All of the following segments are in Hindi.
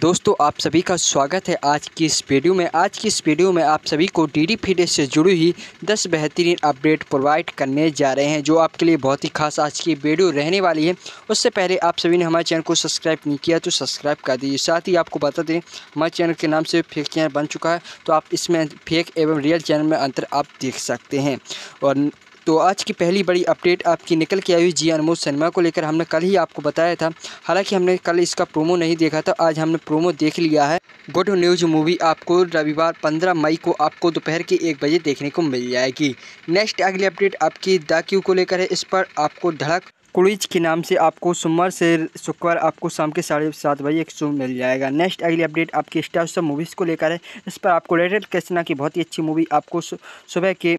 दोस्तों आप सभी का स्वागत है आज की इस वीडियो में आज की इस वीडियो में आप सभी को डी डी फीडे से जुड़ी हुई 10 बेहतरीन अपडेट प्रोवाइड करने जा रहे हैं जो आपके लिए बहुत ही खास आज की वीडियो रहने वाली है उससे पहले आप सभी ने हमारे चैनल को सब्सक्राइब नहीं किया तो सब्सक्राइब कर दीजिए साथ ही आपको बता दें हमारे चैनल के नाम से फेक चैनल बन चुका है तो आप इसमें फेक एवं रियल चैनल में अंतर आप देख सकते हैं और तो आज की पहली बड़ी अपडेट आपकी निकल के आई हुई जी अनमोल सिनेमा को लेकर हमने कल ही आपको बताया था हालांकि हमने कल इसका प्रोमो नहीं देखा था आज हमने प्रोमो देख लिया है गुड न्यूज मूवी आपको रविवार 15 मई को आपको दोपहर के एक बजे देखने को मिल जाएगी नेक्स्ट अगली अपडेट आपकी द क्यू को लेकर है इस पर आपको धड़क कुड़ीज के नाम से आपको सोमवार से शुक्रवार आपको शाम के साढ़े सात बजे एक शो मिल जाएगा नेक्स्ट अगली अपडेट आपकी स्टार सब मूवीज़ को लेकर है इस पर आपको रेडेड कृष्णा की बहुत ही अच्छी मूवी आपको सुबह के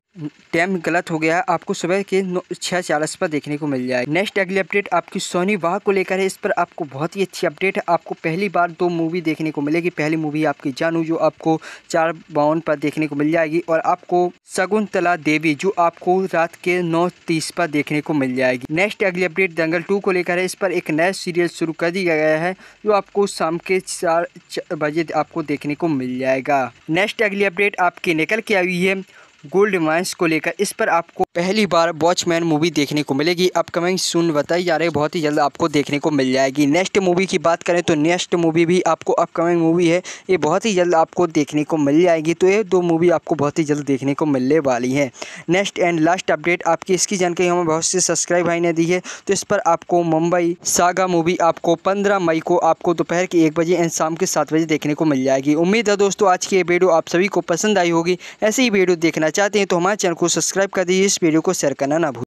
टाइम गलत हो गया है आपको सुबह के छः चालीस पर देखने को मिल जाएगा नेक्स्ट अगली अपडेट आपकी सोनी वाह को लेकर है इस पर आपको बहुत ही अच्छी अपडेट है आपको पहली बार दो मूवी देखने को मिलेगी पहली मूवी आपकी जानू जो आपको चार बावन पर देखने को मिल जाएगी और आपको शगुनतला देवी जो आपको रात के नौ तीस पर देखने को मिल जाएगी नेक्स्ट अगली अपडेट दंगल टू को लेकर है इस पर एक नया सीरियल शुरू कर दिया गया है जो आपको शाम के चार बजे आपको देखने को मिल जाएगा नेक्स्ट अगली अपडेट आपकी निकल के आई है गोल्ड माइंस को लेकर इस पर आपको पहली बार वॉचमैन मूवी देखने को मिलेगी अपकमिंग सुन बताई जा रही है बहुत ही जल्द आपको देखने को मिल जाएगी नेक्स्ट मूवी की बात करें तो नेक्स्ट मूवी भी आपको अपकमिंग मूवी है ये बहुत ही जल्द आपको देखने को मिल जाएगी तो ये दो मूवी आपको बहुत ही जल्द देखने को मिलने वाली है नेक्स्ट एंड लास्ट अपडेट आपकी इसकी जानकारी हमें बहुत से सब्सक्राइब भाई ने दी है तो इस पर आपको मुंबई सागा मूवी आपको पंद्रह मई को आपको दोपहर के एक बजे एंड शाम के सात बजे देखने को मिल जाएगी उम्मीद है दोस्तों आज की ये वीडियो आप सभी को पसंद आई होगी ऐसी ही वीडियो देखना चाहते हैं तो हमारे चैनल को सब्सक्राइब कर दीजिए इस वीडियो को शेयर करना ना भूल